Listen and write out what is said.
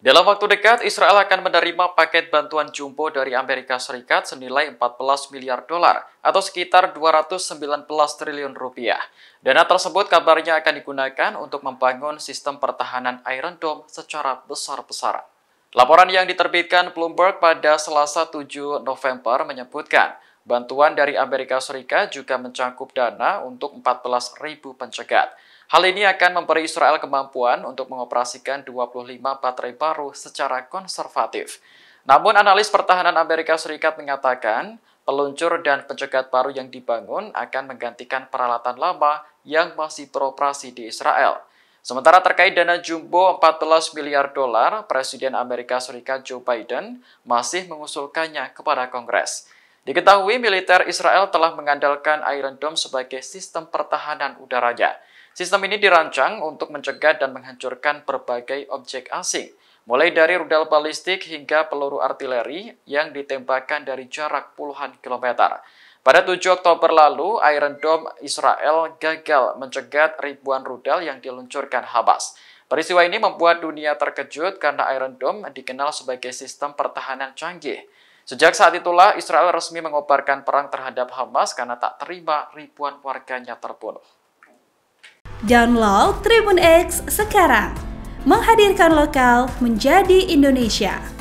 Dalam waktu dekat, Israel akan menerima paket bantuan jumbo dari Amerika Serikat senilai 14 miliar dolar atau sekitar 219 triliun rupiah. Dana tersebut kabarnya akan digunakan untuk membangun sistem pertahanan Iron Dome secara besar-besaran. Laporan yang diterbitkan Bloomberg pada Selasa 7 November menyebutkan, Bantuan dari Amerika Serikat juga mencakup dana untuk 14.000 pencegat. Hal ini akan memberi Israel kemampuan untuk mengoperasikan 25 baterai baru secara konservatif. Namun analis pertahanan Amerika Serikat mengatakan, peluncur dan pencegat baru yang dibangun akan menggantikan peralatan lama yang masih beroperasi di Israel. Sementara terkait dana jumbo 14 miliar dolar, Presiden Amerika Serikat Joe Biden masih mengusulkannya kepada Kongres. Diketahui militer Israel telah mengandalkan Iron Dome sebagai sistem pertahanan udaranya. Sistem ini dirancang untuk mencegah dan menghancurkan berbagai objek asing, mulai dari rudal balistik hingga peluru artileri yang ditembakkan dari jarak puluhan kilometer. Pada 7 Oktober lalu, Iron Dome Israel gagal mencegat ribuan rudal yang diluncurkan Hamas. Peristiwa ini membuat dunia terkejut karena Iron Dome dikenal sebagai sistem pertahanan canggih. Sejak saat itulah Israel resmi mengobarkan perang terhadap Hamas karena tak terima ribuan warganya terbunuh. Download Tribun X sekarang. Menghadirkan lokal menjadi Indonesia.